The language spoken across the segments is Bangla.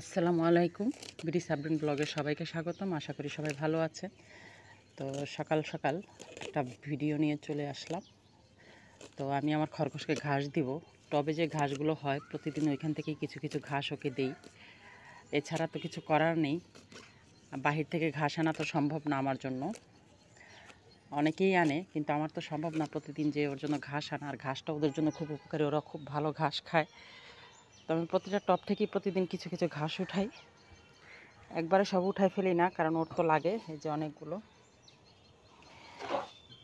আসসালামু আলাইকুম বিডি সাবরিন ব্লগে সবাইকে স্বাগতম আশা করি সবাই ভালো আছে তো সকাল সকাল একটা ভিডিও নিয়ে চলে আসলাম তো আমি আমার খরগোশকে ঘাস দিব টবে যে ঘাসগুলো হয় প্রতিদিন ওইখান থেকেই কিছু কিছু ঘাস ওকে দেই এছাড়া তো কিছু করার নেই বাহির থেকে ঘাস আনা তো সম্ভব না আমার জন্য অনেকেই আনে কিন্তু আমার তো সম্ভব না প্রতিদিন যে ওর জন্য ঘাস আনা আর ঘাসটা ওদের জন্য খুব উপকারী ওরা খুব ভালো ঘাস খায় তো আমি প্রতিটা টপ থেকেই প্রতিদিন কিছু কিছু ঘাস উঠাই একবারে সব উঠাই ফেলি না কারণ ওর তো লাগে এই যে অনেকগুলো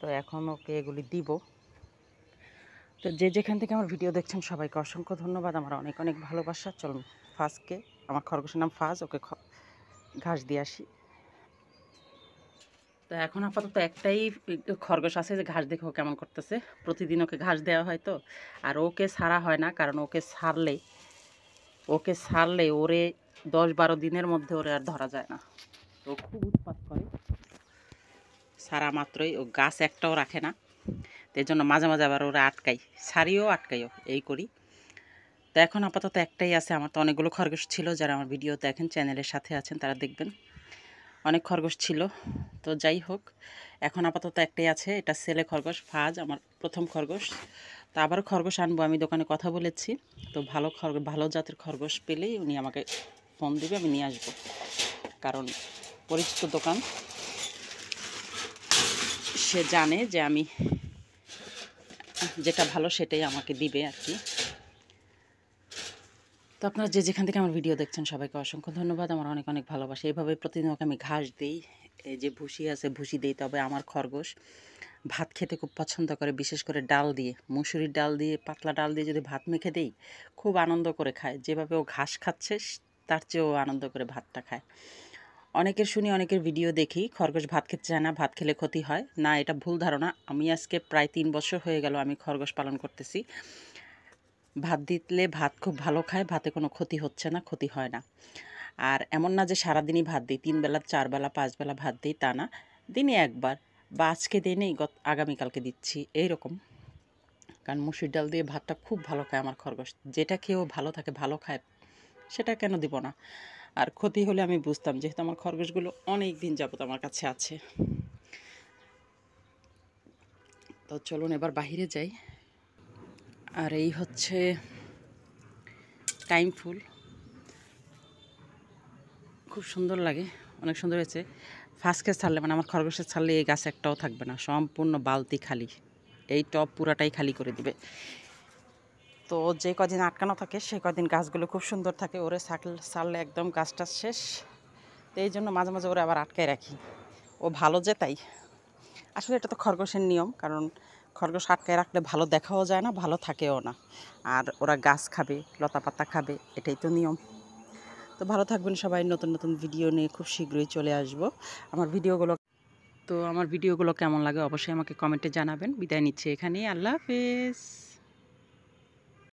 তো এখন ওকে এগুলি দিব তো যে যেখান থেকে আমার ভিডিও দেখছেন সবাইকে অসংখ্য ধন্যবাদ আমার অনেক অনেক ভালোবাসা চলুন ফাঁসকে আমার খরগোশের নাম ফাঁস ওকে ঘাস দিয়ে আসি তো এখন আপাতত একটাই খরগোশ আছে যে ঘাস দেখে ও কেমন করতেছে প্রতিদিন ওকে ঘাস দেওয়া হয় তো আর ওকে সারা হয় না কারণ ওকে ছাড়লে ওকে ছাড়লে ওরে দশ বারো দিনের মধ্যে ওরে আর ধরা যায় না ও খুব উৎপাত করে সারা মাত্রই ও গাছ একটাও রাখে না তো জন্য মাঝে মাঝে আবার ওরা আটকাই সারিও আটকাইও এই করি তো এখন আপাতত একটাই আছে আমার তো অনেকগুলো খরগোশ ছিল যারা আমার ভিডিও দেখেন চ্যানেলের সাথে আছেন তারা দেখবেন অনেক খরগোশ ছিল তো যাই হোক এখন আপাতত একটাই আছে এটা ছেলে খরগোশ ফাজ আমার প্রথম খরগোশ তা আবার খরগোশ আনবো আমি দোকানে কথা বলেছি তো ভালো খর ভালো জাতের খরগোশ পেলেই উনি আমাকে ফোন দেবে আমি নিয়ে আসবো কারণ পরিচিত দোকান সে জানে যে আমি যেটা ভালো সেটাই আমাকে দিবে আর কি তো আপনারা যে যেখান থেকে আমার ভিডিও দেখছেন সবাইকে অসংখ্য ধন্যবাদ আমার অনেক অনেক ভালোবাসা এইভাবে প্রতিদিন ওকে আমি ঘাস দিই এই যে ভুসি আছে ভুসি দিই তবে আমার খরগোশ ভাত খেতে খুব পছন্দ করে বিশেষ করে ডাল দিয়ে মুসুরির ডাল দিয়ে পাতলা ডাল দিয়ে যদি ভাত মেখে দেই খুব আনন্দ করে খায় যেভাবে ও ঘাস খাচ্ছে তার চেয়েও আনন্দ করে ভাতটা খায় অনেকের শুনি অনেকের ভিডিও দেখি খরগোশ ভাত খেতে চায় না ভাত খেলে ক্ষতি হয় না এটা ভুল ধারণা আমি আজকে প্রায় তিন বছর হয়ে গেল আমি খরগোশ পালন করতেছি ভাত দিলে ভাত খুব ভালো খায় ভাতে কোনো ক্ষতি হচ্ছে না ক্ষতি হয় না আর এমন না যে সারাদিনই ভাত দিই তিন বেলা চার বেলা পাঁচ বেলা ভাত দিই তা না দিনে একবার বা আজকে দিনেই গত আগামীকালকে দিচ্ছি এই রকম কারণ মুসুর ডাল দিয়ে ভাতটা খুব ভালো খায় আমার খরগোশ যেটা খেয়েও ভালো থাকে ভালো খায় সেটা কেন দিব না আর ক্ষতি হলে আমি বুঝতাম যেহেতু আমার খরগোশগুলো অনেক দিন যাবত আমার কাছে আছে তো চলুন এবার বাহিরে যাই আর এই হচ্ছে টাইম ফুল খুব সুন্দর লাগে অনেক সুন্দর হয়েছে ফাঁসকে ছাড়লে মানে আমার খরগোশের ছাড়লে এই গাছ একটাও থাকবে না সম্পূর্ণ বালতি খালি এই টপ পুরাটাই খালি করে দিবে তো যে কদিন আটকানো থাকে সে কদিন গাছগুলো খুব সুন্দর থাকে ওরে ছাড়লে একদম গাছটা শেষ তো এই জন্য মাঝে মাঝে ওরা আবার আটকায় রাখি ও ভালো যে তাই আসলে এটা তো খরগোশের নিয়ম কারণ খরগোশ আটকায় রাখলে ভালো দেখাও যায় না ভালো থাকেও না আর ওরা গাছ খাবে লতা পাতা খাবে এটাই তো নিয়ম তো ভালো থাকবেন সবাই নতুন নতুন ভিডিও নিয়ে খুব শীঘ্রই চলে আসব আমার ভিডিওগুলো তো আমার ভিডিওগুলো কেমন লাগে অবশ্যই আমাকে কমেন্টে জানাবেন বিদায় নিচ্ছে এখানেই আল্লাহ হাফেজ